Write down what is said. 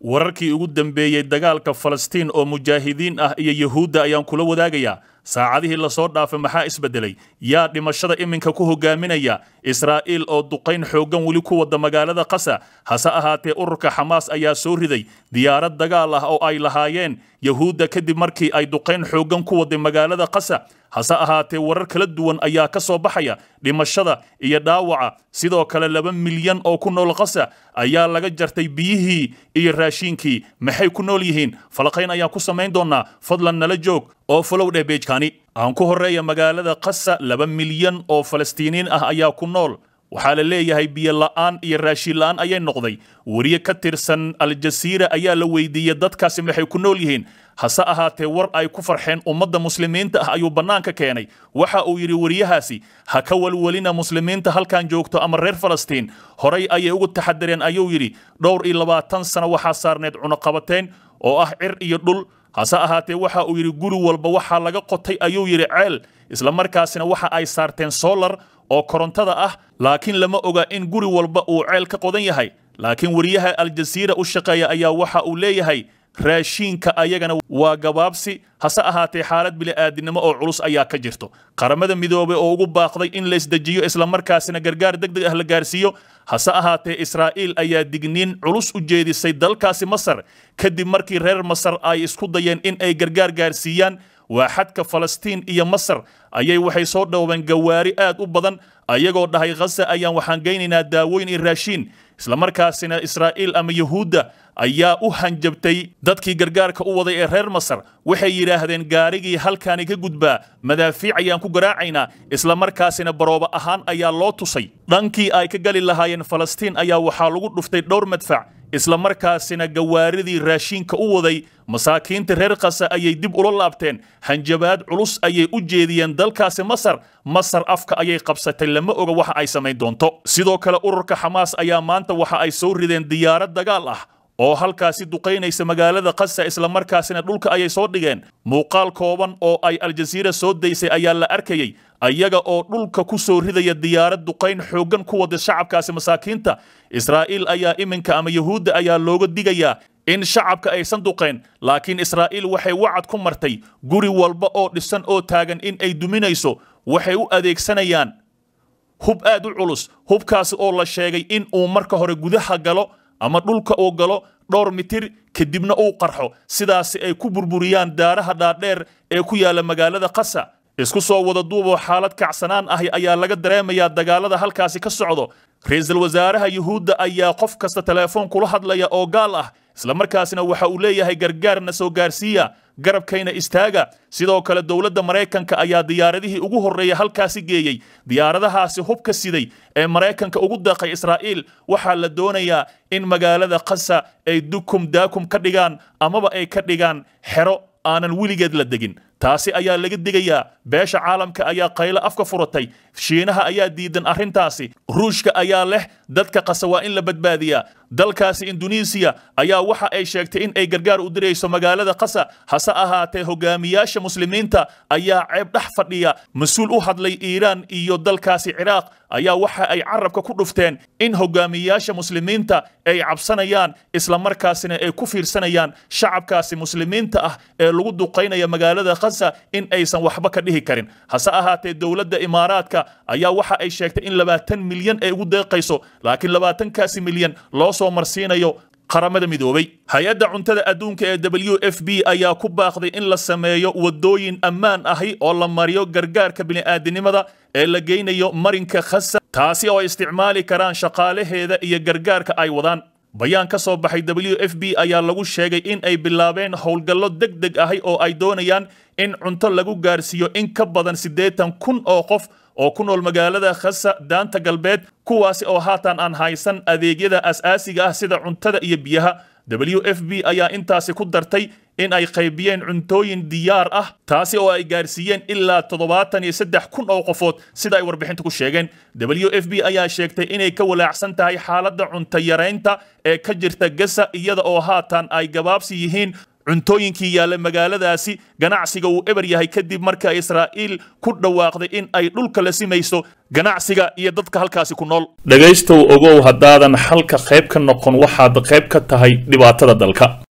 wararkii ugu dambeeyey dagaalka falastiin oo mujaahidiin ah iyo yahuudda ayaan kula wadaagayaa saacadihii lasoo dhaafay maxaa isbeddelay yaa dhimashada iminka ku hoggaaminaya israa'iil oo duqayn xooggan weli ku wadda magaalada qasa hase ahaatee ururka xamaas ayaa soo riday diyaarad dagaal ah oo ay lahaayeen yahuudda kadib markii ay duqayn xooggan ku wadday magaalada qasa hase ahaatee warar kala duwan ayaa ka soo baxaya dhimashada iyo dhaawaca sidoo kale laba milyan oo ku nool qasa ayaa laga jartay biyihii iyo raashiinkii maxay ku nool yihiin falaqayn ayaan ku samayn doonaa fadlan nala joog oo falow dheh beejkaani aan ku horeeya magaalada qasa laba milyan oo falastiiniin ah ayaa ku nool waxaa la leeyahay biyo la'aan iyo raashin la'aan ayay noqday weriye ka tirsan aljasiira ayaa la weydiiyey dadkaasi maxay ku nool yihiin hase ahaatee war ay ku farxeen ummadda muslimiinta ah ayuu bannaanka keenay waxa uu yidhi weriyahaasi ha ka walwelina muslimiinta halkan joogto ama reer falastiin horay ayay ugu taxadareen ayuu yidhi dhowr iyo labaatan sano waxaa saarneed cunaqabateen oo ah cir iyo dhul hase ahaatee waxa uu yidhi guri walba waxaa laga qotay ayuu yidhi ceel isla markaasina waxa ay saarteen soolar oo korontada ah laakiin lama oga in guri walba uu ceel ka qodan yahay laakiin wariyaha aljasiira u shaqeeya ayaa waxa uu leeyahay raashiinka ayagana waa gabaabsi hase ahaatee xaalad bili-aadinimo oo culus ayaa ka jirto qaramada midoobe oo ugu baaqday in laisdejiyo islamarkaasina gargaar deg deg ah la gaarsiiyo hase ahaatee israa'iil ayaa digniin culus u jeedisay dalkaasi masar kadib markii reer masar ay isku dayeen in ay gargaar gaarsiiyaan waaxadka falastiin iyo masar ayay waxay soo dhoobeen gawaari aad u badan ayagoo dhahay khasa ayaan waxaan geynaynaa daawooyin iyo raashiin islamarkaasina israa'iil ama yuhuudda ayaa u hanjabtay dadkii gargaarka u waday ee reer masar waxay yidhaahdeen gaarigii halkaani ka gudbaa madaafiic ayaan ku garaacaynaa islamarkaasina barooba ahaan ayaa loo tusay dhankii ay ka gali lahaayeen falastiin ayaa waxaa lagu dhuftay dhowr madfac isla markaasina gawaaridii raashiinka u waday masaakiinta reer khasa ayay dib ula laabteen hanjabaad culus ayay u jeediyeen dalkaasi masar masar afka ayay qabsatay lama oga waxa ay samayn doonto sidoo kale ururka xamaas ayaa maanta waxa ay soo rideen diyaarad dagaal ah oo halkaasi duqaynaysa magaalada qasa isla markaasina dhulka ayay soo dhigeen muuqaal kooban oo ay aljaziira soo daysay ayaa la arkayey ayaga oo dhulka ku soo ridaya diyaarad duqayn xooggan ku wada shacabkaasi masaakiinta israa'iil ayaa iminka ama yuhuudda ayaa looga digayaa in shacabka aysan duqeyn laakiin israa'iil waxay wacad ku martay guri walba oo dhisan oo taagan in ay duminayso waxay u adeegsanayaan hub aad u culus hubkaasi oo la sheegay in uu marka hore gudaha galo ama dhulka uu galo dhowr mitir kadibna uu qarxo sidaasi ay ku burburiyaan daaraha dhaadheer ee ku yaalla magaalada qasa isku soo wada duuboo xaalad kacsanaan ahi ayaa laga dareemayaa dagaalada halkaasi ka socdo ra-iisul wasaaraha yuhuudda ayaa qof kasta teleefoon kula hadlaya oo gaal ah islamarkaasina waxa uu leeyahay gargaarna soo gaarsiiya garabkayna istaaga sidoo kale dowladda maraykanka ayaa diyaaradihii ugu horreeya halkaasi geeyey diyaaradahaasi hubka siday ee maraykanka ugu daaqay israa'iil waxaa la doonayaa in magaalada khasa ay dukum daakum ka dhigaan amaba ay ka dhigaan xero aanan weligeed la degin taasi ayaa laga degayaa beesha caalamka ayaa qaylo afka furatay shiinaha ayaa diidan arrintaasi ruushka ayaa leh dadka qasa waa in la badbaadiya dalkaasi indonesiya ayaa waxa ay sheegtay in ay gargaar u dirayso magaalada qasa hase ahaatee hogaamiyaasha muslimiinta ayaa ceeb dhex fadhiya mas-uul u hadlay iiraan iyo dalkaasi ciraaq ayaa waxa ay carabka ku dhufteen in hogaamiyaasha muslimiinta ay cabsanayaan isla markaasina ay ku fiirsanayaan shacabkaasi muslimiinta ah ee lagu duqaynaya magaalada qasa in aysan waxba ka dhihi karin hase ahaatee dowladda imaaraadka ayaa waxa ay sheegtay in labaatan milyan ay ugu deeqayso laakiin labaatankaasi milyan loo soo marsiinayo qaramada midoobay hay-adda cuntada adduunka ee w f b ayaa ku baaqday in la sameeyo waddooyin ammaan ahi oo la mariyo gargaarka bini'aadinimada ee la geynayo marinka khasa taasi oo ay isticmaali karaan shaqaalaheeda iyo gargaarka ay wadaan bayaan ka soo baxay w f b ayaa lagu sheegay in ay bilaabeen howlgallo deg deg ahi oo ay doonayaan in cunto lagu gaarsiiyo in ka badan siddeetan kun oo qof oo ku nool magaalada khasa daanta galbeed kuwaasi oo haatan aan haysan adeegyada as-aasiga ah sida cuntada iyo biyaha w f b ayaa intaasi ku dartay in ay qaybiyeen cuntooyin diyaar ah taasi oo ay gaarsiiyeen ilaa toddobaatan iyo saddex kun oo qofood sida ay warbixinta ku sheegeen w f b ayaa sheegtay inay ka walaacsan tahay xaaladda cuntayaraynta ee ka jirta gasa iyada oo haatan ay gabaabsi yihiin cuntooyinkii yaalla magaaladaasi ganacsiga uu eber yahay kadib marka israa'iil ku dhawaaqday in ay dhulka la simayso ganacsiga iyo dadka halkaasi ku nool dhegaystow ogow haddaadan xalka qayb ka noqon waxaad qayb ka tahay dhibaatada dalka